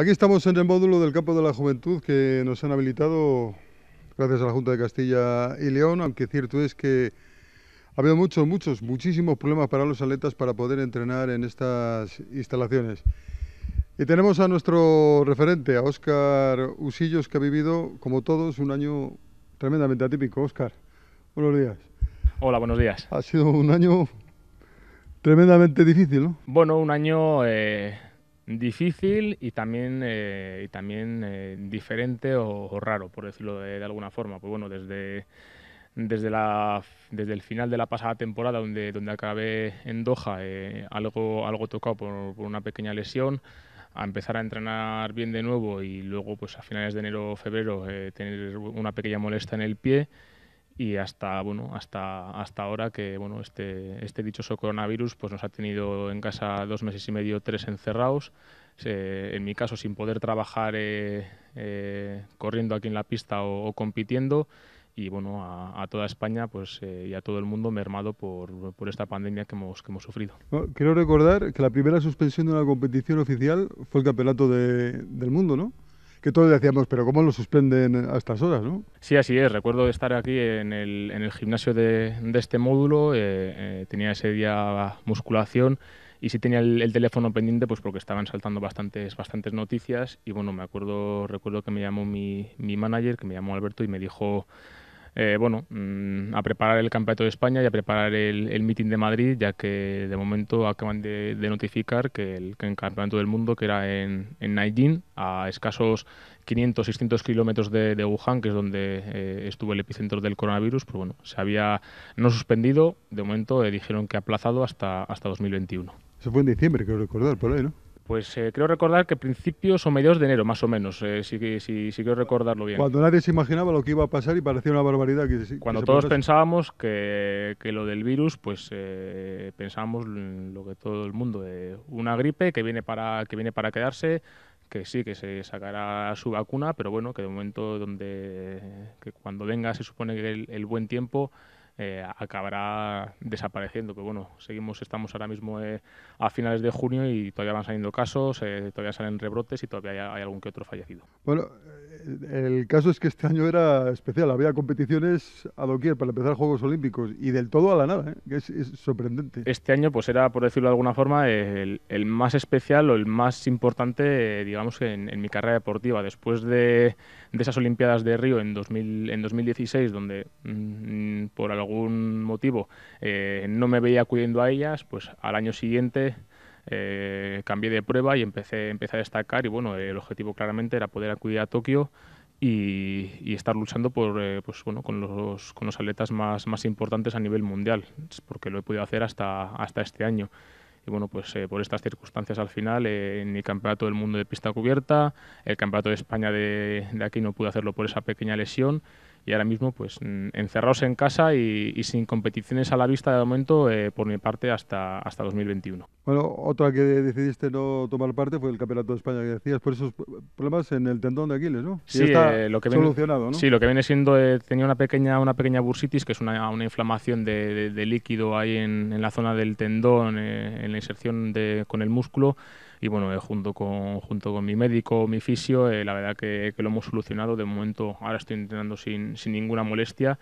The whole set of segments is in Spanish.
Aquí estamos en el módulo del campo de la juventud que nos han habilitado gracias a la Junta de Castilla y León, aunque cierto es que ha habido muchos, muchos, muchísimos problemas para los atletas para poder entrenar en estas instalaciones. Y tenemos a nuestro referente, a Óscar Usillos, que ha vivido, como todos, un año tremendamente atípico. Óscar, buenos días. Hola, buenos días. Ha sido un año tremendamente difícil, ¿no? Bueno, un año eh, difícil y también, eh, y también eh, diferente o, raro, por decirlo de, alguna forma. Pues bueno, desde, desde, la, desde el final de la pasada temporada, donde, donde acabé en Doha, eh, algo, algo tocado por, una pequeña lesión, a empezar a entrenar bien de nuevo y luego pues a finales de enero o febrero tener una pequeña molestia en el pie y hasta bueno hasta hasta ahora que bueno este este dichoso coronavirus pues nos ha tenido en casa dos meses y medio tres encerrados en mi caso sin poder trabajar eh, eh, corriendo aquí en la pista o, compitiendo y bueno a, toda España pues eh, y a todo el mundo mermado por, por esta pandemia que hemos que hemos sufrido quiero recordar que la primera suspensión de una competición oficial fue el campeonato de, del mundo no que todos decíamos, pero ¿cómo lo suspenden a estas horas? ¿no? Sí, así es. Recuerdo estar aquí en el, en el gimnasio de, de, este módulo, eh, eh, tenía ese día musculación y sí tenía el, el, teléfono pendiente pues porque estaban saltando bastantes bastantes noticias y bueno me acuerdo recuerdo que me llamó mi, mi manager que me llamó Alberto y me dijo eh, bueno, mm, a preparar el Campeonato de España y a preparar el, el meeting de Madrid, ya que de momento acaban de, notificar que el, Campeonato del Mundo, que era en, en a escasos 500, 600 kilómetros de, Wuhan, que es donde eh, estuvo el epicentro del coronavirus, pues bueno, se había no suspendido, de momento eh, dijeron que aplazado hasta, hasta 2021. Eso fue en diciembre, creo recordar, por ahí, ¿no? Pues eh, creo recordar que principios o mediados de enero, más o menos, eh, si, si, quiero recordarlo bien. Cuando nadie se imaginaba lo que iba a pasar y parecía una barbaridad. Que Cuando todos pensábamos que, lo del virus, pues eh, pensábamos lo que todo el mundo, eh, una gripe que viene para que viene para quedarse, que sí, que se sacará su vacuna, pero bueno, que de momento donde que cuando venga se supone que el buen tiempo eh, acabará desapareciendo. Pero bueno, seguimos, estamos ahora mismo eh, a finales de junio y todavía van saliendo casos, eh, todavía salen rebrotes y todavía hay, algún que otro fallecido el caso es que este año era especial, había competiciones a doquier para empezar Juegos Olímpicos y del todo a la nada, ¿eh? que es, sorprendente. Este año pues era, por decirlo de alguna forma, el, más especial o el más importante, digamos, en, mi carrera deportiva. Después de, esas Olimpiadas de Río en, 2016, donde mm, por algún motivo eh, no me veía acudiendo a ellas, pues al año siguiente eh, cambié de prueba y empecé, empecé a destacar y bueno, el objetivo claramente era poder acudir a Tokio y, estar luchando por, eh, pues, bueno, con, los, con los atletas más, más importantes a nivel mundial, porque lo he podido hacer hasta, hasta este año. Y bueno, pues eh, por estas circunstancias al final, en el Campeonato del Mundo de Pista Cubierta, el Campeonato de España de, de aquí no pude hacerlo por esa pequeña lesión y ahora mismo pues mm, encerrados en casa y, sin competiciones a la vista de momento eh, por mi parte hasta, hasta 2021. Bueno, otra que decidiste no tomar parte fue el Campeonato de España que decías por esos problemas en el tendón de Aquiles, ¿no? Sí, está eh, lo que viene, ¿no? Sí, lo que viene siendo eh, tenía una pequeña una pequeña bursitis que es una, inflamación de, líquido ahí en, en, la zona del tendón en la inserción con el músculo y bueno, eh, junto, con, junto con mi médico, mi fisio, eh, la verdad que, lo hemos solucionado. De momento ahora estoy entrenando sin, sin ninguna molestia.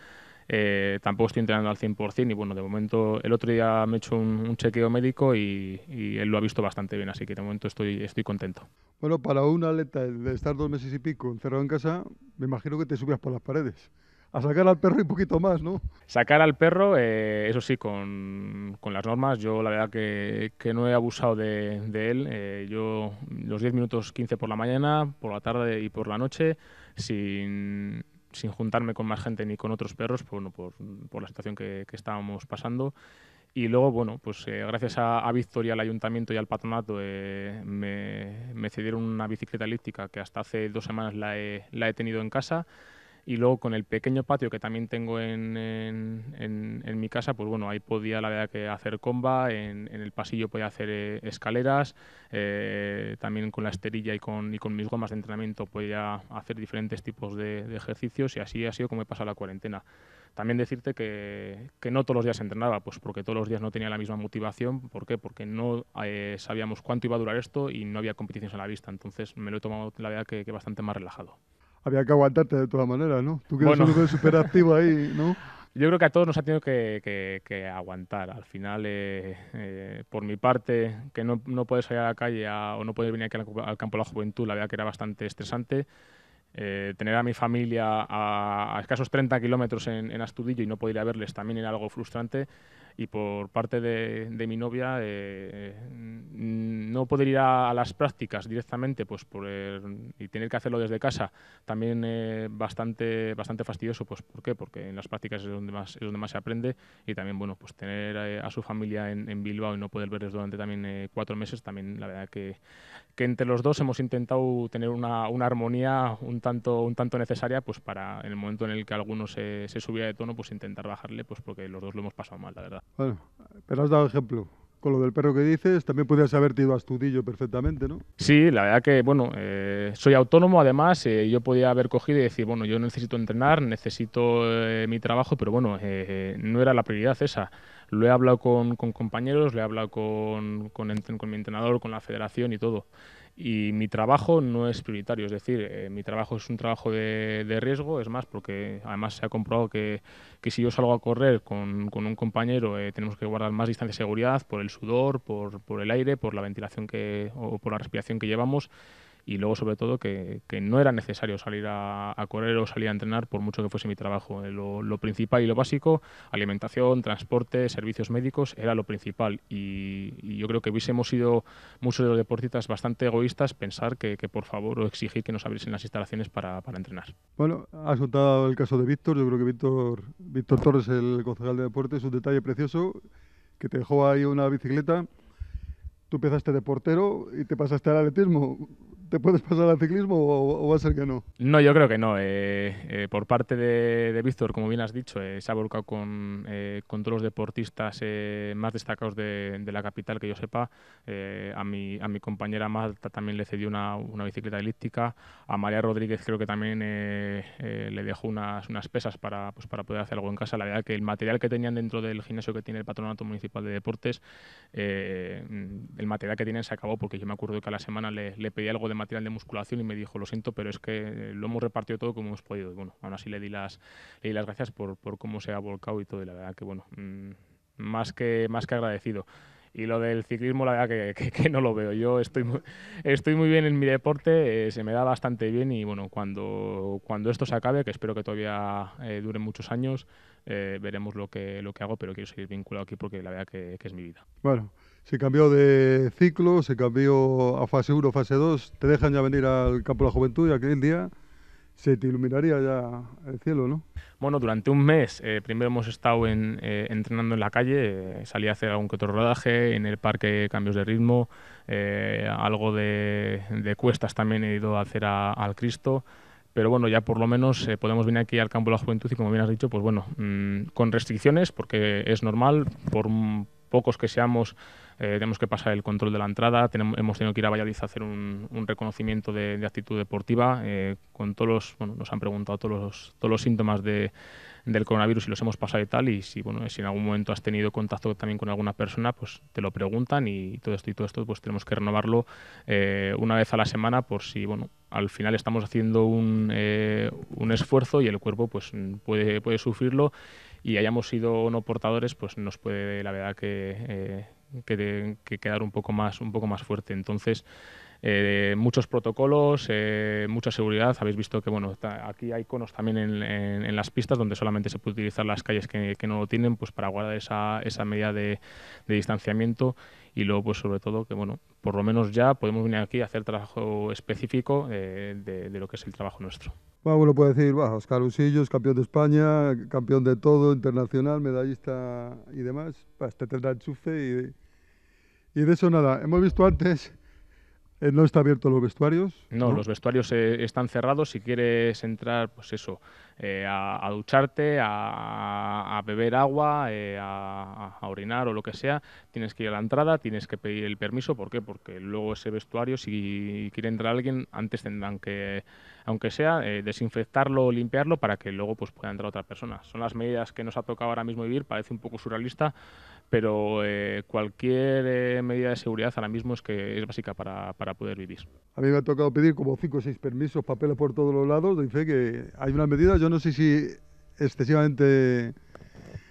Eh, tampoco estoy entrenando al 100% y bueno, de momento el otro día me he hecho un, chequeo médico y, él lo ha visto bastante bien, así que de momento estoy, estoy contento. Bueno, para un atleta de estar dos meses y pico encerrado en casa, me imagino que te subías por las paredes a sacar al perro y poquito más, ¿no? Sacar al perro, eh, eso sí, con, con, las normas, yo la verdad que, que no he abusado de, de él. Eh, yo los 10 minutos 15 por la mañana, por la tarde y por la noche, sin, sin juntarme con más gente ni con otros perros, pues, bueno, por, por, la situación que, que estábamos pasando. Y luego, bueno, pues eh, gracias a, a Víctor al ayuntamiento y al patronato me, me, cedieron una bicicleta elíptica que hasta hace dos semanas la he, la he tenido en casa y luego con el pequeño patio que también tengo en, en, mi casa, pues bueno, ahí podía la verdad que hacer comba, en, el pasillo podía hacer eh, escaleras, eh, también con la esterilla y con, y con mis gomas de entrenamiento podía hacer diferentes tipos de, ejercicios y así ha sido como he pasado la cuarentena. También decirte que, no todos los días entrenaba, pues porque todos los días no tenía la misma motivación. ¿Por qué? Porque no eh, sabíamos cuánto iba a durar esto y no había competiciones a la vista. Entonces me lo he tomado la verdad que bastante más relajado había que aguantarte de todas maneras, ¿no? Tú que eres súper activo ahí, ¿no? Yo creo que a todos nos ha tenido que, aguantar. Al final, eh, eh, por mi parte, que no, no poder salir a la calle o no puedes venir aquí al, campo de la juventud, la verdad que era bastante estresante. Eh, tener a mi familia a, escasos 30 kilómetros en, en, Astudillo y no poder ir a verles también era algo frustrante y por parte de, mi novia eh, mm, no poder ir a, las prácticas directamente pues por, y tener que hacerlo desde casa también bastante bastante fastidioso pues ¿por qué? porque en las prácticas es donde más es donde más se aprende y también bueno pues tener a, su familia en, Bilbao y no poder verles durante también eh, cuatro meses también la verdad que, que, entre los dos hemos intentado tener una, una, armonía un tanto un tanto necesaria pues para en el momento en el que alguno se, se subía de tono pues intentar bajarle pues porque los dos lo hemos pasado mal la verdad bueno, pero has dado ejemplo. Con lo del perro que dices, también podrías haber ido a Astudillo perfectamente, ¿no? Sí, la verdad que, bueno, eh, soy autónomo, además, eh, yo podía haber cogido y decir, bueno, yo necesito entrenar, necesito eh, mi trabajo, pero bueno, no era la prioridad esa. Lo he hablado con, compañeros, lo he hablado con, con, con mi entrenador, con la federación y todo y mi trabajo no es prioritario, es decir, eh, mi trabajo es un trabajo de, riesgo, es más, porque además se ha comprobado que, si yo salgo a correr con, un compañero eh, tenemos que guardar más distancia de seguridad por el sudor, por, por el aire, por la ventilación que, o por la respiración que llevamos y luego sobre todo que, que no era necesario salir a, correr o salir a entrenar por mucho que fuese mi trabajo. Eh, lo, lo, principal y lo básico, alimentación, transporte, servicios médicos, era lo principal y, yo creo que hubiésemos sido muchos de los deportistas bastante egoístas pensar que, que por favor o exigir que nos abriesen las instalaciones para, para entrenar. Bueno, has contado el caso de Víctor, yo creo que Víctor, Víctor Torres, el concejal de deportes, un detalle precioso que te dejó ahí una bicicleta. Tú empezaste de portero y te pasaste al atletismo. ¿Te puedes pasar al ciclismo o, va a ser que no? No, yo creo que no. Eh, eh, por parte de, Víctor, como bien has dicho, eh, se ha volcado con, con todos los deportistas más destacados de, la capital, que yo sepa. a, mi, a mi compañera Marta también le cedió una, una bicicleta elíptica. A María Rodríguez creo que también le dejó unas, unas pesas para, pues, para poder hacer algo en casa. La verdad que el material que tenían dentro del gimnasio que tiene el Patronato Municipal de Deportes, el material que tienen se acabó porque yo me acuerdo que a la semana le, le pedí algo de material de musculación y me dijo, lo siento, pero es que eh, lo hemos repartido todo como hemos podido. Y bueno, aún así le di las, las gracias por, por cómo se ha volcado y todo. Y la verdad que, bueno, mm, más, que, más que agradecido. Y lo del ciclismo, la verdad que, no lo veo. Yo estoy muy, bien en mi deporte, eh, se me da bastante bien y bueno, cuando, cuando esto se acabe, que espero que todavía eh, dure muchos años, eh, veremos lo que, lo que hago, pero quiero seguir vinculado aquí porque la verdad que, es mi vida. Bueno, se cambió de ciclo, se cambió a fase 1, fase 2, te dejan ya venir al campo de la juventud, y aquí en día se te iluminaría ya el cielo, ¿no? Bueno, durante un mes eh, primero hemos estado en, eh, entrenando en la calle, eh, salí a hacer algún que otro rodaje, en el parque cambios de ritmo, algo de, cuestas también he ido a hacer al Cristo, pero bueno, ya por lo menos podemos venir aquí al campo de la juventud y como bien has dicho, pues bueno, mm, con restricciones, porque es normal, por, pocos que seamos, eh, tenemos que pasar el control de la entrada, tenemos, hemos tenido que ir a Valladolid a hacer un, reconocimiento de, actitud deportiva, eh, con todos bueno, nos han preguntado todos los, todos los síntomas de, del coronavirus y los hemos pasado y tal, y si, bueno, si en algún momento has tenido contacto también con alguna persona, pues te lo preguntan y todo esto y todo esto, pues tenemos que renovarlo eh, una vez a la semana por si, bueno, al final estamos haciendo un, un esfuerzo y el cuerpo pues puede, puede sufrirlo y hayamos sido no portadores, pues nos puede, la verdad, que, eh, que, quedar un poco más, un poco más fuerte. Entonces, eh, muchos protocolos, eh, mucha seguridad. Habéis visto que bueno, aquí hay conos también en, las pistas donde solamente se puede utilizar las calles que, no lo tienen, pues para guardar esa, esa medida de, distanciamiento y luego pues sobre todo que bueno, por lo menos ya podemos venir aquí a hacer trabajo específico de lo que es el trabajo nuestro. Bueno, uno puede decir, Oscar Usillo es campeón de España, campeón de todo, internacional, medallista y demás. Este tendrá enchufe y y de eso nada. Hemos visto antes eh, ¿No está abierto los vestuarios? No, los vestuarios eh, están cerrados. Si quieres entrar, pues eso, eh, a, ducharte, a, beber agua, a, orinar o lo que sea, tienes que ir a la entrada, tienes que pedir el permiso. ¿Por qué? Porque luego ese vestuario, si quiere entrar alguien, antes tendrán que, aunque sea, desinfectarlo o limpiarlo para que luego pues, pueda entrar otra persona. Son las medidas que nos ha tocado ahora mismo vivir. Parece un poco surrealista, pero eh, cualquier eh, medida de seguridad ahora mismo es que es básica para, poder vivir. A mí me ha tocado pedir como cinco o seis permisos, papeles por todos los lados, dice que hay unas medidas, yo no sé si excesivamente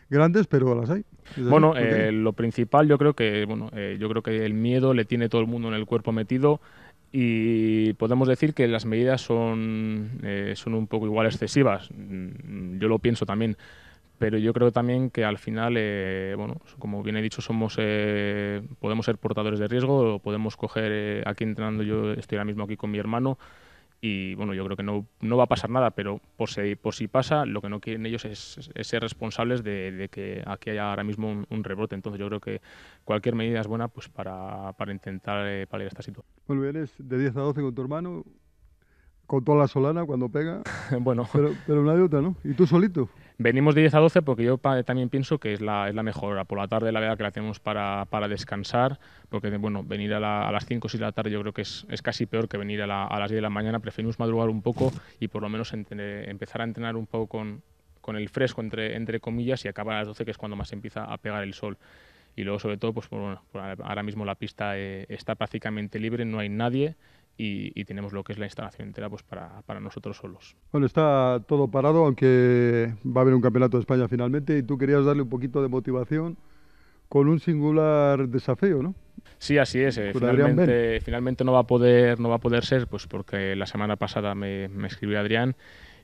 grandes, pero las hay. Bueno, eh, lo principal yo creo que bueno, yo creo que el miedo le tiene todo el mundo en el cuerpo metido y podemos decir que las medidas son, son un poco igual excesivas. Mm, yo lo pienso también pero yo creo también que al final, eh, bueno, como bien he dicho, somos eh, podemos ser portadores de riesgo, podemos coger eh, aquí entrando, yo estoy ahora mismo aquí con mi hermano y bueno, yo creo que no, va a pasar nada, pero por si, por si pasa, lo que no quieren ellos es, ser responsables de, que aquí haya ahora mismo un, rebrote. Entonces yo creo que cualquier medida es buena pues para, intentar paliar esta situación. Bueno, de 10 a 12 con tu hermano, con toda la solana cuando pega. bueno. Pero, pero una de otra, ¿no? ¿Y tú solito? Venimos de 10 a 12 porque yo también pienso que es la, es la mejor hora. Por la tarde la verdad que la tenemos para, para descansar, porque bueno, venir a, las 5 o 6 de la tarde yo creo que es, es casi peor que venir a, las 10 de la mañana. Preferimos madrugar un poco y por lo menos empezar a entrenar un poco con, con el fresco, entre, entre comillas, y acabar a las 12 que es cuando más empieza a pegar el sol y luego sobre todo pues bueno, ahora mismo la pista eh, está prácticamente libre no hay nadie y, tenemos lo que es la instalación entera pues para, nosotros solos. Bueno, está todo parado, aunque va a haber un campeonato de España finalmente, y tú querías darle un poquito de motivación con un singular desafío, ¿no? Sí, así es. Eh, finalmente, no va a poder, no va a poder ser, pues porque la semana pasada me, me escribió Adrián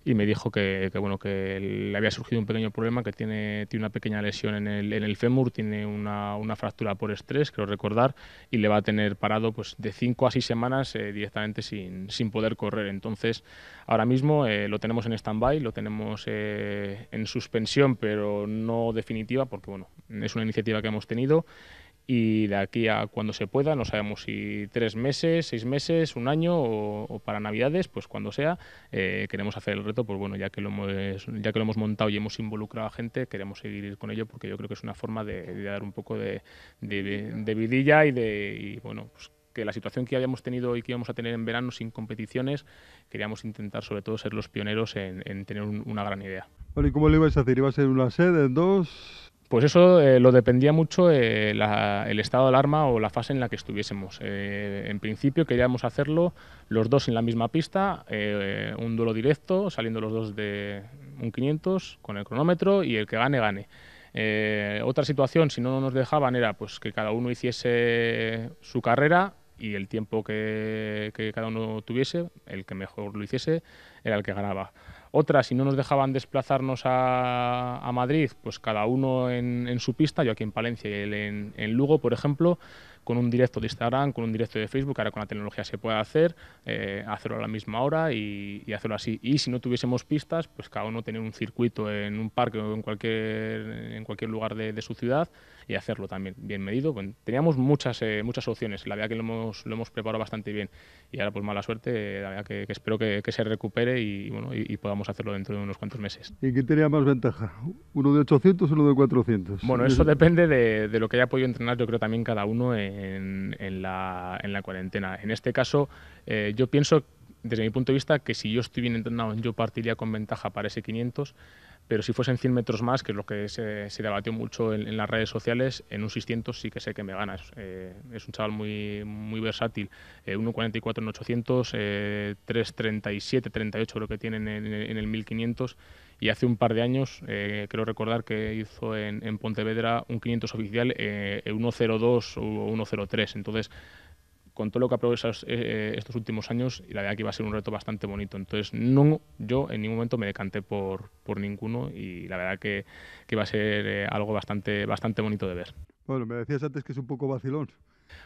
y me dijo que, bueno que le había surgido un pequeño problema que tiene, tiene una pequeña lesión en el, en fémur tiene una, una, fractura por estrés creo recordar y le va a tener parado pues de 5 a 6 semanas eh, directamente sin, sin, poder correr entonces ahora mismo eh, lo tenemos en stand-by lo tenemos eh, en suspensión pero no definitiva porque bueno es una iniciativa que hemos tenido y de aquí a cuando se pueda, no sabemos si tres meses, seis meses, un año o, para Navidades, pues cuando sea, eh, queremos hacer el reto, pues bueno, ya que, lo hemos, ya que lo hemos montado y hemos involucrado a gente, queremos seguir con ello porque yo creo que es una forma de, dar un poco de, de, vidilla y de, bueno, pues que la situación que habíamos tenido y que íbamos a tener en verano sin competiciones, queríamos intentar sobre todo ser los pioneros en, tener una gran idea. Bueno, ¿y cómo lo ibas a hacer? ¿Iba a ser una sede, dos? Pues eso eh, lo dependía mucho eh, el estado de alarma o la fase en la que estuviésemos. Eh, en principio queríamos hacerlo los dos en la misma pista, un duelo directo, saliendo los dos de un 500 con el cronómetro y el que gane, gane. otra situación, si no nos dejaban, era pues que cada uno hiciese su carrera y el tiempo que cada uno tuviese, el que mejor lo hiciese, era el que ganaba. Otra, si no nos dejaban desplazarnos a, Madrid, pues cada uno en, su pista, yo aquí en Palencia y él en, Lugo, por ejemplo, con un directo de Instagram, con un directo de Facebook, ahora con la tecnología se puede hacer, eh, hacerlo a la misma hora y, hacerlo así. Y si no tuviésemos pistas, pues cada uno tener un circuito en un parque o en cualquier, lugar de su ciudad y hacerlo también bien medido. teníamos muchas, eh, muchas opciones, la verdad que lo hemos, preparado bastante bien y ahora pues mala suerte, la verdad que, espero que, se recupere y, podamos hacerlo dentro de unos cuantos meses. ¿Y quién tenía más ventaja? ¿Uno de 800 o uno de 400? Bueno, eso depende de, lo que haya podido entrenar yo creo también cada uno en, la, cuarentena. En este caso eh, yo pienso desde mi punto de vista que si yo estoy bien entrenado yo partiría con ventaja para ese 500 pero si fuesen 100 metros más, que es lo que se, debatió mucho en, las redes sociales, en un 600 sí que sé que me ganas. Eh, es un chaval muy, muy versátil. 1.44 eh, en 800, 3.37, 38 creo que tienen en, el 1500. Y hace un par de años, eh, creo recordar que hizo en, Pontevedra un 500 oficial, 1.02 o 1.03. Entonces, con todo lo que ha progresado eh, eh, estos últimos años, y la verdad que iba a ser un reto bastante bonito. Entonces, no, yo en ningún momento me decanté por, por ninguno y la verdad que, que iba a ser eh, algo bastante, bastante bonito de ver. Bueno, me decías antes que es un poco vacilón.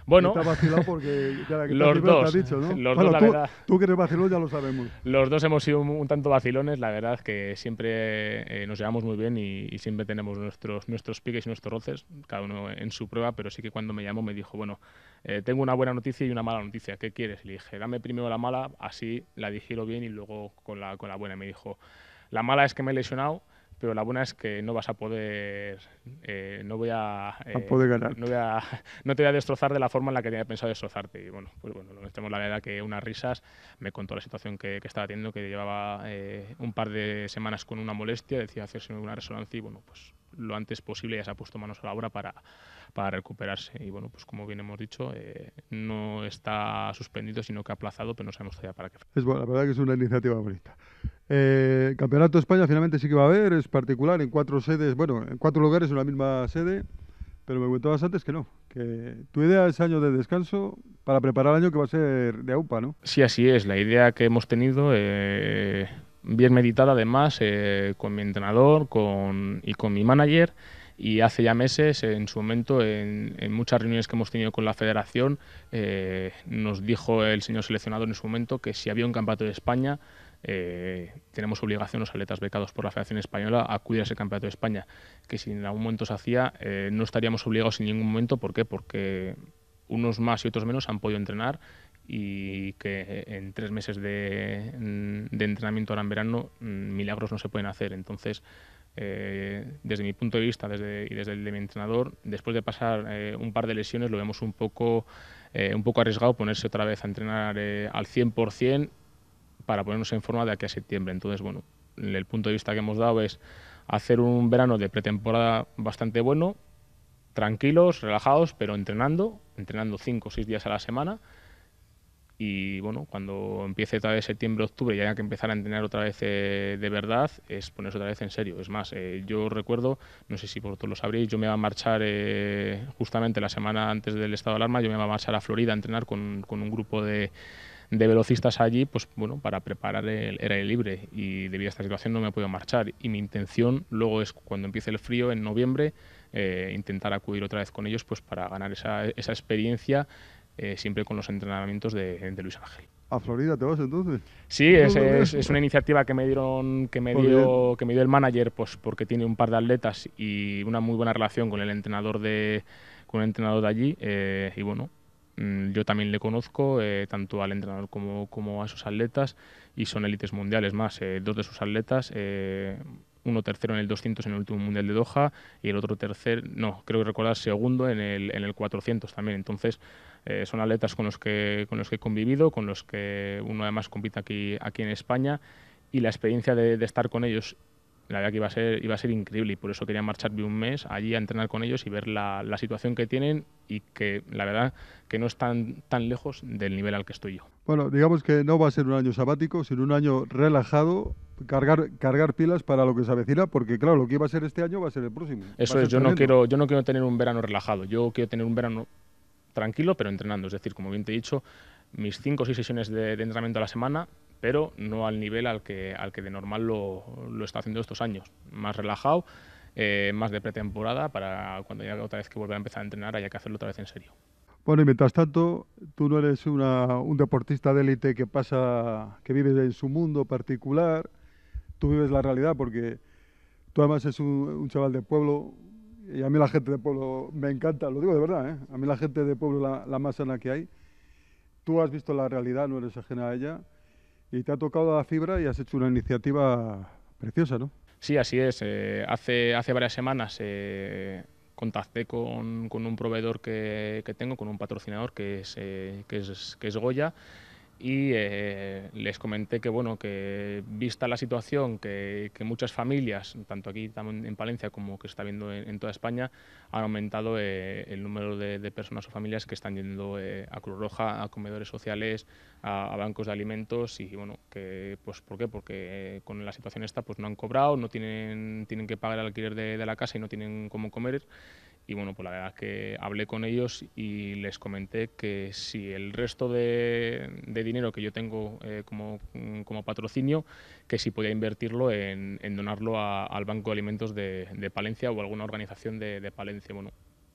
Bueno, los dos, la verdad, tú que lo sabemos. Los dos hemos sido un, tanto vacilones, la verdad es que siempre eh, nos llevamos muy bien y, siempre tenemos nuestros, nuestros piques y nuestros roces, cada uno en su prueba, pero sí que cuando me llamó me dijo, bueno, eh, tengo una buena noticia y una mala noticia, ¿qué quieres? le dije, dame primero la mala, así la digiero bien y luego con la, con la buena. Me dijo, la mala es que me he lesionado, pero la buena es que no vas a poder, eh, no voy a, eh, No, voy a, no, te voy a destrozar de la forma en la que tenía pensado destrozarte. Y bueno, pues bueno, tenemos este la verdad que unas risas, me contó la situación que, estaba teniendo, que llevaba eh, un par de semanas con una molestia, decía hacerse una resonancia y bueno, pues lo antes posible ya se ha puesto manos a la obra para, para recuperarse. Y bueno, pues como bien hemos dicho, eh, no está suspendido, sino que ha aplazado, pero no sabemos todavía para qué. Es bueno, la verdad que es una iniciativa bonita. Eh, Campeonato de España finalmente sí que va a haber, es particular, en cuatro sedes, bueno, en cuatro lugares en la misma sede, pero me comentabas antes que no, que tu idea es año de descanso para preparar el año que va a ser de AUPA, ¿no? Sí, así es, la idea que hemos tenido... Eh bien meditada además eh, con mi entrenador y con mi manager y hace ya meses, en su momento, en, muchas reuniones que hemos tenido con la federación, eh, nos dijo el señor seleccionador en su momento que si había un campeonato de España, eh, tenemos obligación los atletas becados por la Federación Española a acudir a ese campeonato de España, que si en algún momento se hacía, no estaríamos obligados en ningún momento. ¿Por qué? Porque unos más y otros menos han podido entrenar y que en tres meses de, entrenamiento ahora en verano mm, milagros no se pueden hacer. Entonces, eh, desde mi punto de vista desde, y desde el de mi entrenador, después de pasar eh, un par de lesiones lo vemos un poco, eh, un poco arriesgado ponerse otra vez a entrenar al 100% para ponernos en forma de aquí a septiembre. Entonces, bueno, el punto de vista que hemos dado es hacer un verano de pretemporada bastante bueno, tranquilos, relajados, pero entrenando, entrenando cinco o seis días a la semana y bueno, cuando empiece otra vez septiembre, octubre y haya que empezar a entrenar otra vez eh, de verdad, es ponerse otra vez en serio. Es más, eh, yo recuerdo, no sé si vosotros lo sabréis, yo me iba a marchar eh, justamente la semana antes del estado de alarma, yo me iba a marchar a Florida a entrenar con, con un grupo de, de velocistas allí, pues bueno, para preparar el aire libre y debido a esta situación no me he podido marchar y mi intención luego es cuando empiece el frío en noviembre intentar acudir otra vez con ellos pues para ganar esa, esa experiencia eh, siempre con los entrenamientos de, Luis Ángel. ¿A Florida te vas entonces? Sí, es, una iniciativa que me dieron, que me dio, que el manager, pues porque tiene un par de atletas y una muy buena relación con el entrenador de, con entrenador de allí. Eh, y bueno, mm, yo también le conozco, eh, tanto al entrenador como, como, a sus atletas, y son élites mundiales más. dos de sus atletas uno tercero en el 200 en el último Mundial de Doha y el otro tercer, no, creo que recordar segundo en el, en el 400 también. Entonces, eh, son atletas con los, que, con los que he convivido, con los que uno además compite aquí, aquí en España y la experiencia de, de estar con ellos la verdad que iba a ser, iba a ser increíble y por eso quería marcharme un mes allí a entrenar con ellos y ver la, la, situación que tienen y que la verdad que no están tan lejos del nivel al que estoy yo. Bueno, digamos que no va a ser un año sabático, sino un año relajado, cargar, cargar pilas para lo que se avecina, porque claro, lo que iba a ser este año va a ser el próximo. Eso es, yo no, quiero, yo no quiero tener un verano relajado, yo quiero tener un verano tranquilo pero entrenando, es decir, como bien te he dicho, mis cinco o seis sesiones de entrenamiento a la semana, pero no al nivel al que, al que de normal lo, lo está haciendo estos años. Más relajado, eh, más de pretemporada, para cuando ya otra vez que vuelva a empezar a entrenar haya que hacerlo otra vez en serio. Bueno, y mientras tanto, tú no eres una, un deportista de élite que pasa, que vive en su mundo particular, tú vives la realidad porque tú además es un, chaval de pueblo y a mí la gente de pueblo me encanta, lo digo de verdad, ¿eh? a mí la gente de pueblo la, la más sana que hay. Tú has visto la realidad, no eres ajena a ella y te ha tocado la fibra y has hecho una iniciativa preciosa, ¿no? Sí, así es. Eh, hace, hace varias semanas eh, contacté con, un proveedor que, tengo, con un patrocinador que es, eh, que es, que es Goya y eh, les comenté que, bueno, que vista la situación que, muchas familias, tanto aquí en Palencia como que se está viendo en, toda España, han aumentado eh, el número de, personas o familias que están yendo eh, a Cruz Roja, a comedores sociales, a, bancos de alimentos y, bueno, que, pues, ¿por qué? Porque con la situación esta pues no han cobrado, no tienen, tienen que pagar el alquiler de, de la casa y no tienen cómo comer y bueno, pues la verdad que hablé con ellos y les comenté que si el resto de, dinero que yo tengo eh, como, patrocinio, que si podía invertirlo en, donarlo al Banco de Alimentos de, Palencia o alguna organización de, Palencia. Bueno,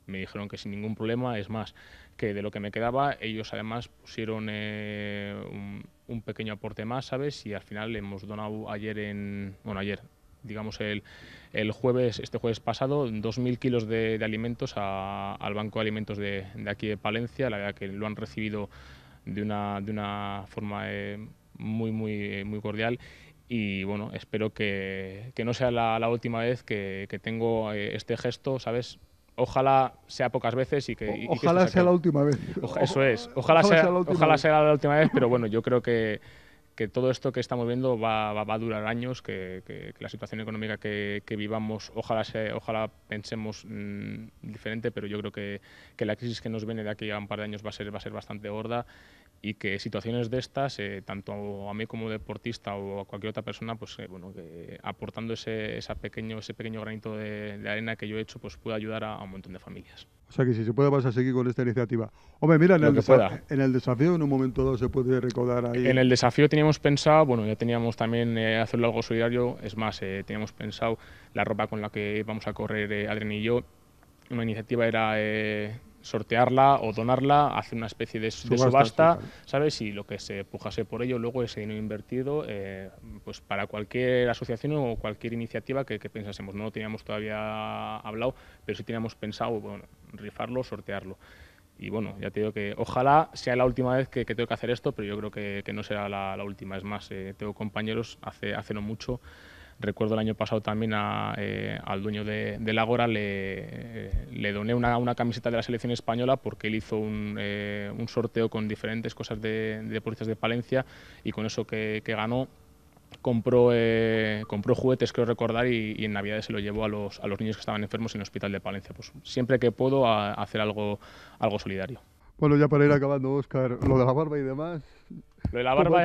me dijeron que sin ningún problema, es más, que de lo que me quedaba, ellos además pusieron eh, un, pequeño aporte más, ¿sabes? Y al final hemos donado ayer en, bueno, ayer, digamos, el, el jueves, este jueves pasado, 2.000 kilos de, alimentos al Banco de Alimentos de, de, aquí de Palencia. La verdad que lo han recibido de una, de una forma eh, muy, muy, eh, muy cordial. Y bueno, espero que, que no sea la, última vez que, que tengo eh, este gesto, ¿sabes? ojalá sea pocas veces y que... ojalá sea la última vez. eso es, ojalá, sea, ojalá sea la última vez, pero bueno, yo creo que que todo esto que estamos viendo va, va, a durar años, que, la situación económica que, vivamos, ojalá, se ojalá pensemos mm, diferente, pero yo creo que, la crisis que nos viene de aquí a un par de años va a ser, va a ser bastante gorda y que situaciones de estas, eh, tanto a mí como deportista o a cualquier otra persona, pues eh, bueno, que aportando ese, esa pequeño, ese pequeño granito de, arena que yo he hecho, pues puede ayudar a, un montón de familias. O sea que si se puede vas a seguir con esta iniciativa. Hombre, mira, en, el, en el desafío en un momento dado se puede recordar ahí. En el desafío teníamos pensado, bueno, ya teníamos también hacer eh, hacerlo algo solidario, es más, teníamos pensado la ropa con la que vamos a correr Adrián y yo. Una iniciativa era sortearla o donarla, hacer una especie de, subasta, ¿sabes? Y lo que se pujase por ello, luego ese dinero invertido, eh, pues para cualquier asociación o cualquier iniciativa que, pensásemos. No lo teníamos todavía hablado, pero sí teníamos pensado, bueno, rifarlo, sortearlo. Y bueno, ya te digo que ojalá sea la última vez que, tengo que hacer esto, pero yo creo que, no será la, última. Es más, eh, tengo compañeros hace, hace no mucho Recuerdo el año pasado también eh, al dueño de, del Ágora le, eh, le doné una, camiseta de la selección española porque él hizo un, eh, sorteo con diferentes cosas de, policías de Palencia y con eso que, ganó compró, compró juguetes, creo recordar, y, en Navidades se lo llevó a los, a los niños que estaban enfermos en el hospital de Palencia. Pues siempre que puedo hacer algo, algo solidario. Bueno, ya para ir acabando, Óscar, lo de la barba y demás, pues, lo de la barba.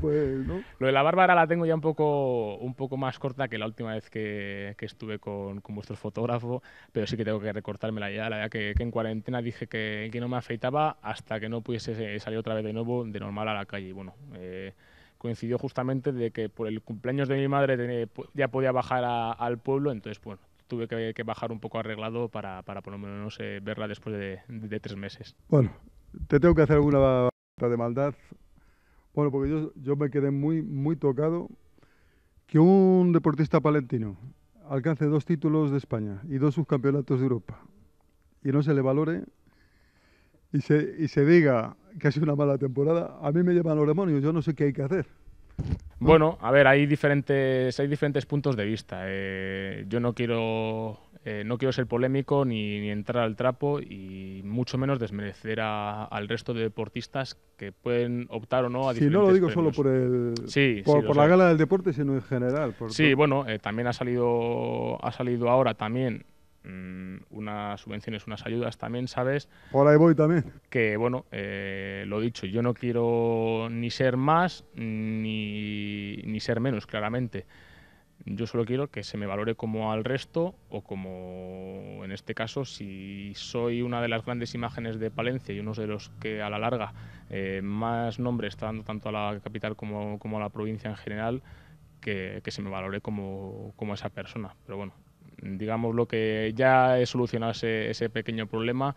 pues, Lo de la barba la tengo ya un poco, un poco más corta que la última vez que, estuve con, vuestro fotógrafo, pero sí que tengo que recortármela ya. La verdad que, que en cuarentena dije que, no me afeitaba hasta que no pudiese salir otra vez de nuevo de normal a la calle. Y bueno. Eh, coincidió justamente de que por el cumpleaños de mi madre ya podía bajar al pueblo, entonces bueno, tuve que, que, bajar un poco arreglado para, para por lo menos eh, verla después de, de, tres meses. Bueno, te tengo que hacer alguna de maldad. Bueno, porque yo, me quedé muy, muy tocado que un deportista palentino alcance dos títulos de España y dos subcampeonatos de Europa y no se le valore y se, y se diga que ha sido una mala temporada, a mí me llevan los demonios, yo no sé qué hay que hacer. Bueno, a ver, hay diferentes, hay diferentes puntos de vista. Eh, yo no quiero, eh, no quiero ser polémico ni, entrar al trapo y mucho menos desmerecer a, al resto de deportistas que pueden optar o no a diferentes. Sí, no lo digo solo por por, la gala del deporte, sino en general. Por sí, bueno, eh, también ha salido, ha salido ahora también Mm, unas subvenciones, unas ayudas también, ¿sabes? Por ahí voy también. Que bueno, eh, lo dicho, yo no quiero ni ser más ni, ni ser menos, claramente. Yo solo quiero que se me valore como al resto o como en este caso si soy una de las grandes imágenes de Palencia y uno de los que a la larga eh, más nombre está dando tanto a la capital como, como a la provincia en general, que, que se me valore como, como esa persona. Pero bueno, digamos lo que ya he solucionado ese, pequeño problema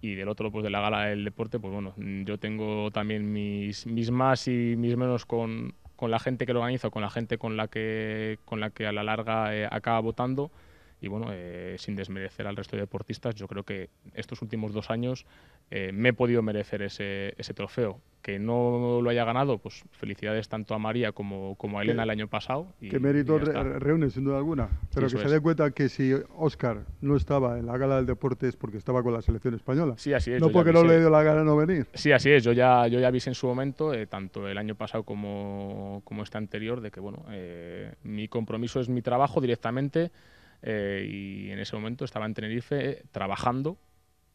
y del otro pues de la gala del deporte pues bueno yo tengo también mis, mis más y mis menos con, con la gente que lo organiza con la gente con la que con la que a la larga eh, acaba votando y bueno, eh, sin desmerecer al resto de deportistas, yo creo que estos últimos dos años eh, me he podido merecer ese, trofeo. Que no lo haya ganado, pues felicidades tanto a María como, como a Elena el año pasado. Que ¿Qué mérito reúne, sin duda alguna? Pero que se dé cuenta que si Oscar no estaba en la gala del deporte es porque estaba con la selección española. Sí, así es. No porque no le dio la gana no venir. Sí, así es. Yo ya, yo ya avisé en su momento, eh, tanto el año pasado como, como este anterior, de que bueno, mi compromiso es mi trabajo directamente. Eh, y en ese momento estaba en Tenerife trabajando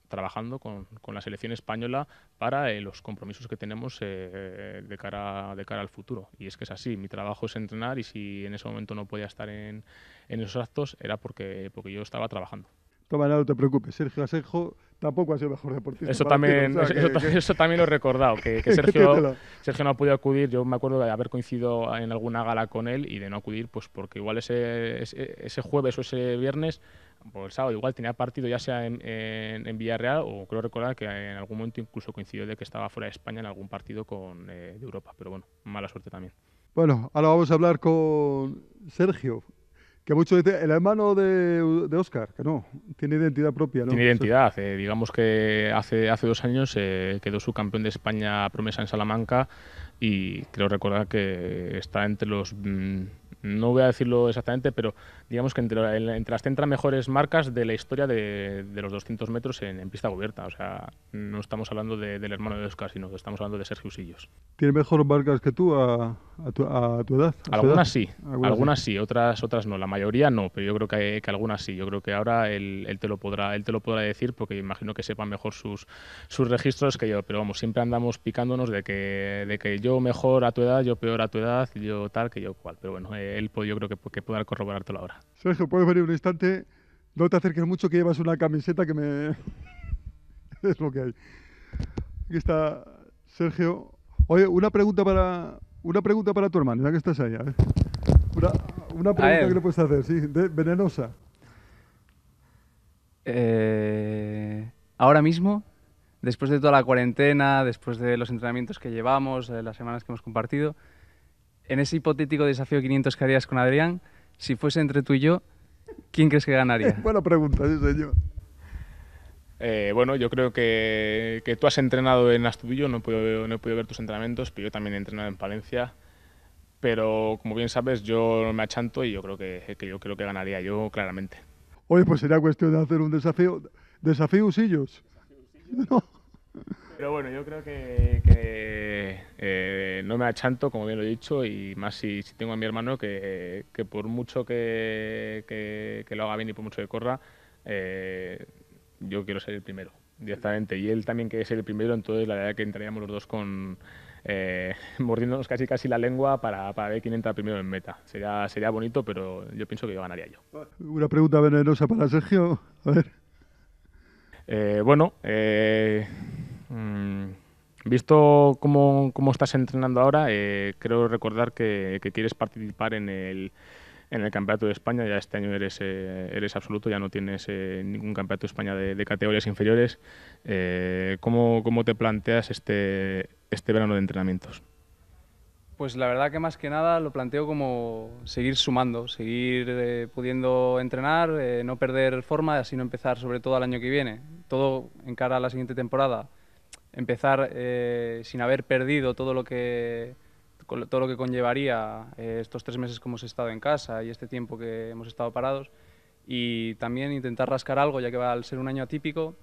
trabajando con, con la selección española para eh, los compromisos que tenemos eh, de, cara, de cara al futuro. Y es que es así, mi trabajo es entrenar y si en ese momento no podía estar en, en esos actos era porque, porque yo estaba trabajando. Toma, no te preocupes, Sergio Asenjo tampoco ha sido mejor deportista. Eso, también, eso, también lo he recordado, que, Sergio, no ha podido acudir. Yo me acuerdo de haber coincidido en alguna gala con él y de no acudir, pues porque igual ese, ese, jueves o ese viernes, o el sábado, igual tenía partido ya sea en, en, Villarreal o creo recordar que en algún momento incluso coincidió de que estaba fuera de España en algún partido con, eh, de Europa. Pero bueno, mala suerte también. Bueno, ahora vamos a hablar con Sergio, que mucho el hermano de, de, Oscar, que no, tiene identidad propia. ¿no? Tiene identidad. Eh, digamos que hace, hace dos años eh, quedó campeón de España promesa en Salamanca y creo recordar que está entre los... Mm, no voy a decirlo exactamente, pero digamos que entre, entre las 30 mejores marcas de la historia de, los 200 metros en, pista cubierta. O sea, no estamos hablando del hermano de Oscar, sino que estamos hablando de Sergio Usillos. ¿Tiene mejores marcas que tú a, tu, edad? algunas sí, algunas, sí. otras otras no. La mayoría no, pero yo creo que, que algunas sí. Yo creo que ahora él, él, te lo podrá, él te lo podrá decir porque imagino que sepa mejor sus, sus registros que yo. Pero vamos, siempre andamos picándonos de que, de que yo mejor a tu edad, yo peor a tu edad, yo tal que yo cual. Pero bueno, eh, él yo creo que, que podrá corroborártelo ahora. Sergio, puedes venir un instante. No te acerques mucho que llevas una camiseta que me... es lo que hay. Aquí está Sergio. Oye, una pregunta para, una pregunta para tu hermano, que estás ahí. Una, pregunta que le puedes hacer, sí, venenosa. Eh, ahora mismo, después de toda la cuarentena, después de los entrenamientos que llevamos, de las semanas que hemos compartido, en ese hipotético desafío 500 que harías con Adrián, si fuese entre tú y yo, ¿quién crees que ganaría? Buena pregunta, sí, señor. Eh, bueno, yo creo que, tú has entrenado en Astudillo, no he, podido, no he podido ver tus entrenamientos, pero yo también he entrenado en Palencia. Pero como bien sabes, yo me achanto y yo creo que, yo creo que ganaría yo claramente. Oye, pues sería cuestión de hacer un desafío. ¿Desafío usillos? ¿Desafío No. Pero bueno, yo creo que, eh, no me achanto, como bien lo he dicho, y más si, tengo a mi hermano que, por mucho que, lo haga bien y por mucho que corra, eh, yo quiero ser el primero directamente. Y él también quiere ser el primero, entonces la verdad que entraríamos los dos con eh, mordiéndonos casi casi la lengua para, ver quién entra primero en meta. Sería, sería bonito, pero yo pienso que yo ganaría yo. Una pregunta venenosa para Sergio. A ver. Eh, bueno, Mm, visto cómo, estás entrenando ahora, eh, creo recordar que, quieres participar en el, en el Campeonato de España. Ya este año eres, eh, eres absoluto, ya no tienes eh, ningún Campeonato de España de, categorías inferiores. ¿cómo, te planteas este, este verano de entrenamientos? Pues la verdad que más que nada lo planteo como seguir sumando, seguir pudiendo entrenar, no perder forma, así no empezar sobre todo al año que viene. Todo en cara a la siguiente temporada empezar eh, sin haber perdido todo lo que todo lo que conllevaría eh, estos tres meses que hemos estado en casa y este tiempo que hemos estado parados y también intentar rascar algo ya que va al ser un año atípico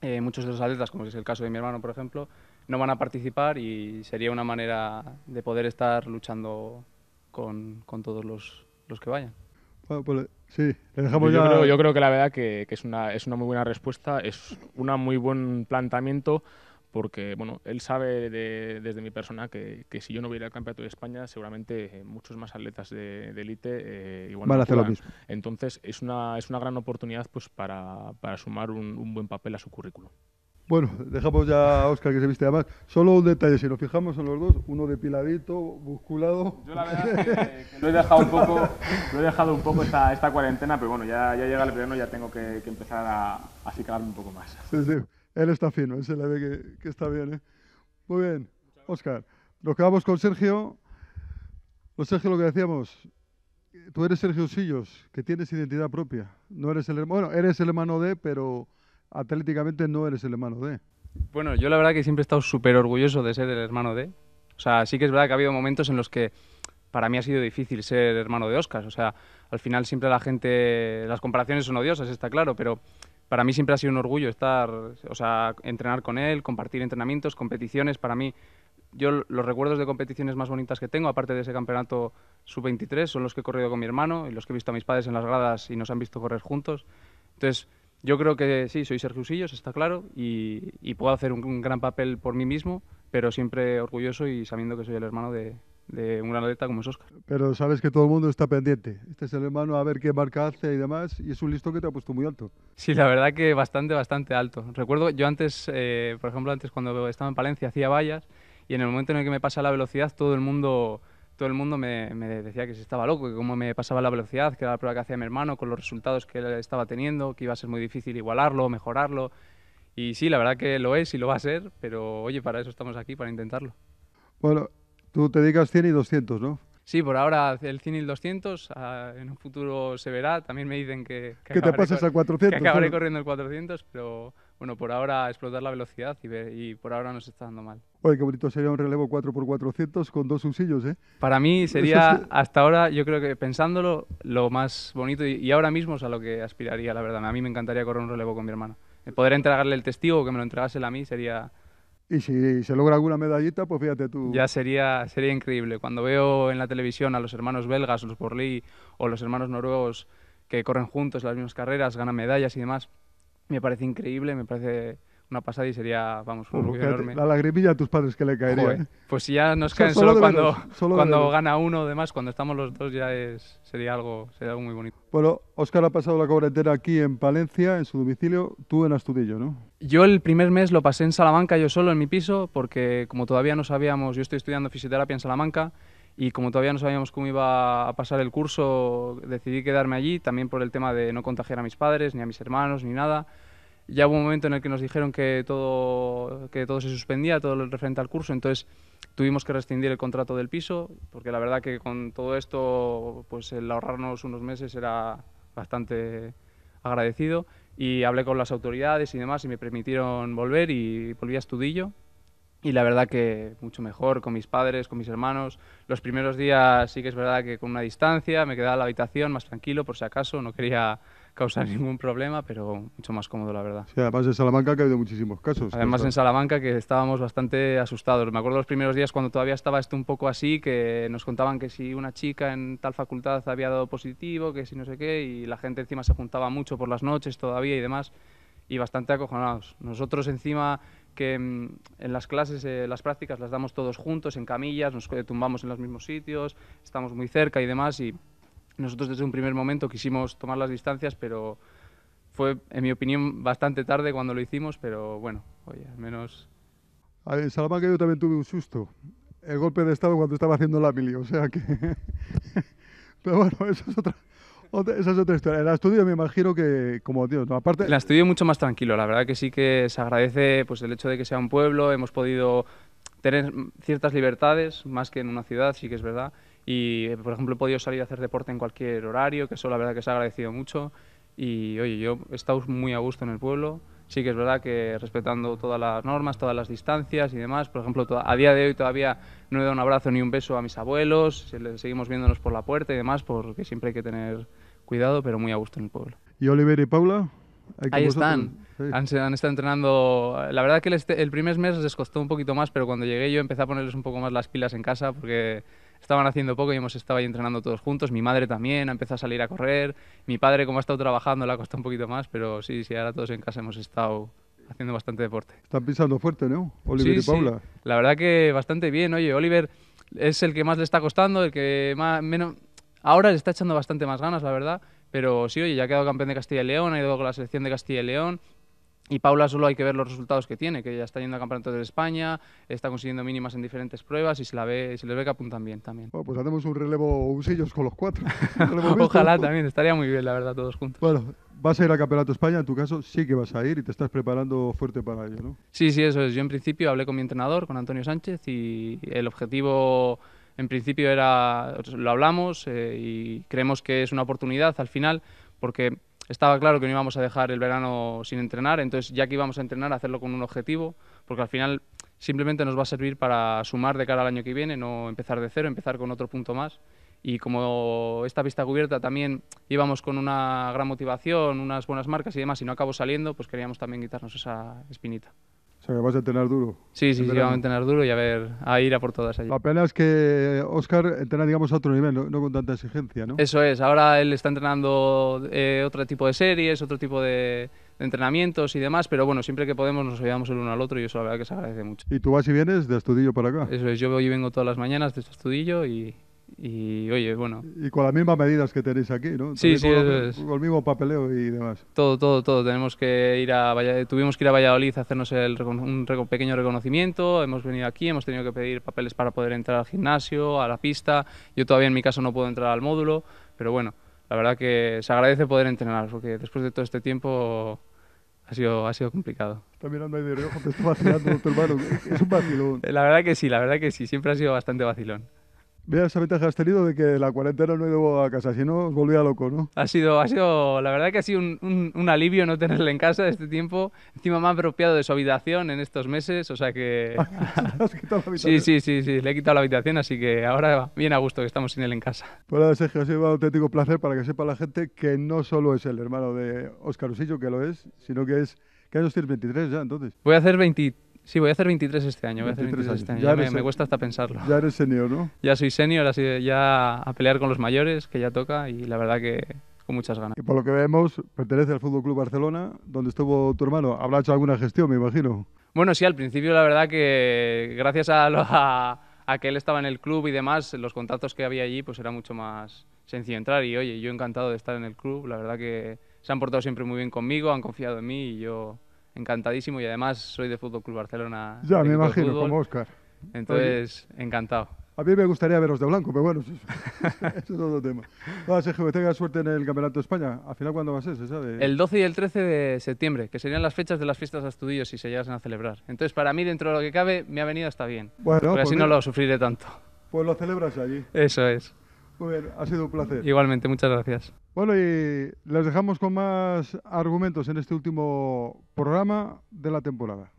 eh, muchos de los atletas como es el caso de mi hermano por ejemplo no van a participar y sería una manera de poder estar luchando con, con todos los, los que vayan. Pues, sí, dejamos yo, creo, yo creo, que la verdad que, que, es, una, es una muy buena respuesta, es un muy buen planteamiento porque bueno, él sabe desde mi persona que, si yo no hubiera al Campeonato de España, seguramente eh, muchos más atletas de élite eh, igual van a hacer lo mismo. Entonces es una, es una gran oportunidad pues, para, sumar un, buen papel a su currículum. Bueno, dejamos ya a Oscar que se viste además. Solo un detalle, si nos fijamos en los dos, uno depiladito, musculado. Yo la verdad es que, lo he dejado un poco, lo he dejado un poco esta, esta cuarentena, pero bueno, ya, ya llega el verano, ya tengo que, empezar a, a un poco más. Sí, sí. Él está fino, es se le ve que, está bien. ¿eh? Muy bien, Oscar. Nos quedamos con Sergio. Pues, Sergio, lo que decíamos, tú eres Sergio Sillos, que tienes identidad propia. No eres el hermano, bueno, eres el hermano de, pero atléticamente no eres el hermano de. Bueno, yo la verdad que siempre he estado súper orgulloso de ser el hermano de. O sea, sí que es verdad que ha habido momentos en los que para mí ha sido difícil ser hermano de Oscar. O sea, al final siempre la gente, las comparaciones son odiosas, está claro, pero para mí siempre ha sido un orgullo estar, o sea, entrenar con él, compartir entrenamientos, competiciones. Para mí, yo los recuerdos de competiciones más bonitas que tengo, aparte de ese campeonato sub-23, son los que he corrido con mi hermano y los que he visto a mis padres en las gradas y nos han visto correr juntos. Entonces, yo creo que sí, soy Sergio Usillos, está claro, y, puedo hacer un, un gran papel por mí mismo, pero siempre orgulloso y sabiendo que soy el hermano de, de un gran como es Oscar. Pero sabes que todo el mundo está pendiente. Este es el hermano a ver qué marca hace y demás, y es un listo que te ha puesto muy alto. Sí, la verdad que bastante, bastante alto. Recuerdo yo antes, eh, por ejemplo, antes cuando estaba en Palencia hacía vallas, y en el momento en el que me pasa la velocidad, todo el mundo todo el mundo me, decía que si estaba loco, que cómo me pasaba la velocidad, que era la prueba que hacía mi hermano, con los resultados que él estaba teniendo, que iba a ser muy difícil igualarlo, mejorarlo. Y sí, la verdad que lo es y lo va a ser, pero oye, para eso estamos aquí, para intentarlo. Bueno, Tú te digas 100 y 200, ¿no? Sí, por ahora el 100 y el 200, ah, en un futuro se verá. También me dicen que... Que, te pases a 400. Que acabaré corriendo el 400, pero bueno, por ahora explotar la velocidad y, y por ahora nos está dando mal. Oye, qué bonito sería un relevo 4x400 con dos unsillos, ¿eh? Para mí sería, hasta ahora, yo creo que pensándolo, lo más bonito y, ahora mismo es a lo que aspiraría, la verdad. A mí me encantaría correr un relevo con mi hermano. poder entregarle el testigo o que me lo entregase a mí sería y si se logra alguna medallita, pues fíjate tú. Ya sería, sería increíble. Cuando veo en la televisión a los hermanos belgas, los Borlí o los hermanos noruegos que corren juntos las mismas carreras, ganan medallas y demás, me parece increíble, me parece una pasada y sería, vamos, un enorme. La lagrimilla a tus padres que le caería. Eh? pues si ya nos caen solo, cuando, solo cuando gana uno o demás, cuando estamos los dos ya es, sería, algo, sería algo muy bonito. Bueno, Óscar ha pasado la cobra aquí en Palencia, en su domicilio, tú en Astudillo, ¿no? Yo el primer mes lo pasé en Salamanca yo solo en mi piso, porque como todavía no sabíamos, yo estoy estudiando fisioterapia en Salamanca, y como todavía no sabíamos cómo iba a pasar el curso, decidí quedarme allí, también por el tema de no contagiar a mis padres, ni a mis hermanos, ni nada ya hubo un momento en el que nos dijeron que todo, todo se suspendía, todo lo referente al curso, entonces tuvimos que rescindir el contrato del piso, porque la verdad que con todo esto, pues el ahorrarnos unos meses era bastante agradecido y hablé con las autoridades y demás y me permitieron volver y volví a Estudillo y la verdad que mucho mejor con mis padres, con mis hermanos. Los primeros días sí que es verdad que con una distancia, me quedaba la habitación más tranquilo por si acaso, no quería causar ningún problema, pero mucho más cómodo, la verdad. Sí, además en Salamanca ha habido muchísimos casos. Además en Salamanca que estábamos bastante asustados. Me acuerdo los primeros días cuando todavía estaba esto un poco así, que nos contaban que si una chica en tal facultad había dado positivo, que si no sé qué, y la gente encima se juntaba mucho por las noches todavía y demás, y bastante acojonados. Nosotros encima que mm, en las clases, eh, las prácticas las damos todos juntos, en camillas, nos tumbamos en los mismos sitios, estamos muy cerca y demás, y nosotros desde un primer momento quisimos tomar las distancias, pero fue, en mi opinión, bastante tarde cuando lo hicimos, pero bueno, oye, al menos... En Salamanca yo también tuve un susto, el golpe de Estado cuando estaba haciendo la mili, o sea que... pero bueno, esa es otra historia. El estudio me imagino que, como Dios, aparte... El estudio mucho más tranquilo, la verdad que sí que se agradece pues, el hecho de que sea un pueblo, hemos podido tener ciertas libertades, más que en una ciudad, sí que es verdad, y, por ejemplo, he podido salir a hacer deporte en cualquier horario, que eso la verdad que se ha agradecido mucho. Y, oye, yo he estado muy a gusto en el pueblo. Sí que es verdad que respetando todas las normas, todas las distancias y demás. Por ejemplo, a día de hoy todavía no he dado un abrazo ni un beso a mis abuelos. Seguimos viéndonos por la puerta y demás, porque siempre hay que tener cuidado, pero muy a gusto en el pueblo. ¿Y Oliver y Paula? Ahí están. Han, estado entrenando. La verdad que este, el primer mes les costó un poquito más, pero cuando llegué yo empecé a ponerles un poco más las pilas en casa porque estaban haciendo poco y hemos estado ahí entrenando todos juntos. Mi madre también ha empezado a salir a correr. Mi padre, como ha estado trabajando, le ha costado un poquito más, pero sí, sí, ahora todos en casa hemos estado haciendo bastante deporte. Están pisando fuerte, ¿no? Oliver y Paula. Sí. La verdad que bastante bien. Oye, Oliver es el que más le está costando, el que más, menos... Ahora le está echando bastante más ganas, la verdad. Pero sí, oye, ya ha quedado campeón de Castilla y León, ha ido con la selección de Castilla y León, y Paula solo hay que ver los resultados que tiene, que ya está yendo a Campeonato de España, está consiguiendo mínimas en diferentes pruebas y se la ve, le ve que apuntan bien también. Bueno, pues hacemos un relevo un usillos con los cuatro. Ojalá también, estaría muy bien, la verdad, todos juntos. Bueno, vas a ir a Campeonato España, en tu caso sí que vas a ir y te estás preparando fuerte para ello, ¿no? Sí, sí, eso es. Yo en principio hablé con mi entrenador, con Antonio Sánchez, y el objetivo en principio era, lo hablamos eh, y creemos que es una oportunidad al final, porque estaba claro que no íbamos a dejar el verano sin entrenar, entonces ya que íbamos a entrenar, hacerlo con un objetivo, porque al final simplemente nos va a servir para sumar de cara al año que viene, no empezar de cero, empezar con otro punto más. Y como esta pista cubierta también íbamos con una gran motivación, unas buenas marcas y demás, y no acabo saliendo, pues queríamos también quitarnos esa espinita. O sea, que vas a entrenar duro. Sí, sí, sí, vamos a entrenar duro y a ver, a ir a por todas allí. La pena es que Oscar entrena, digamos, a otro nivel, no, con tanta exigencia, ¿no? Eso es, ahora él está entrenando eh, otro tipo de series, otro tipo de, entrenamientos y demás, pero bueno, siempre que podemos nos ayudamos el uno al otro y eso la verdad que se agradece mucho. ¿Y tú vas y vienes de Estudillo para acá? Eso es, yo voy y vengo todas las mañanas de Estudillo y, y oye, bueno. Y con las mismas medidas que tenéis aquí, ¿no? Sí, sí, con, con, el mismo papeleo y demás. Todo, todo, todo. Tenemos que ir a tuvimos que ir a Valladolid a hacernos un pequeño reconocimiento. Hemos venido aquí, hemos tenido que pedir papeles para poder entrar al gimnasio, a la pista. Yo todavía en mi caso no puedo entrar al módulo, pero bueno, la verdad que se agradece poder entrenar, porque después de todo este tiempo ha sido, ha sido complicado. Está mirando ahí de reojo, te está vacilando tu hermano. Es un vacilón. La verdad que sí, la verdad que sí, siempre ha sido bastante vacilón. Mira esa ventaja has tenido de que la cuarentena no he ido a casa, si no os volvía loco, ¿no? Ha sido, ha sido, la verdad que ha sido un, alivio no tenerle en casa este tiempo. Encima me ha apropiado de su habitación en estos meses, o sea que... ¿Has quitado la habitación? Sí, sí, sí, sí, le he quitado la habitación, así que ahora bien a gusto que estamos sin él en casa. Pues Sergio, ha sido un auténtico placer para que sepa la gente que no solo es el hermano de Óscar Usillo, que lo es, sino que es... ¿Qué años tienes? ¿23 ya entonces? Voy a hacer 23. Sí, voy a hacer 23 este, este año. Ya me, cuesta hasta pensarlo. Ya eres senior, ¿no? Ya soy senior, así de ya a pelear con los mayores, que ya toca, y la verdad que con muchas ganas. Y por lo que vemos, pertenece al Fútbol Club Barcelona, donde estuvo tu hermano. Habrá hecho alguna gestión, me imagino. Bueno, sí, al principio la verdad que gracias a, a que él estaba en el club y demás, los contactos que había allí, pues era mucho más sencillo entrar. Y oye, yo encantado de estar en el club. La verdad que se han portado siempre muy bien conmigo, han confiado en mí y yo encantadísimo y además soy de Fútbol Club Barcelona. Ya, me imagino, como Oscar. Entonces, encantado. A mí me gustaría veros de blanco, pero bueno, eso, eso es otro tema. No, Sergio, que tengas suerte en el Campeonato de España. ¿Al final cuándo va a ser? El 12 y el 13 de septiembre, que serían las fechas de las fiestas de Astudillo si se llegasen a celebrar. Entonces, para mí, dentro de lo que cabe, me ha venido hasta bien. Bueno, así pues no lo sufriré tanto. Pues lo celebras allí. Eso es. Muy bien, ha sido un placer. Igualmente, muchas gracias. Bueno, y les dejamos con más argumentos en este último programa de la temporada.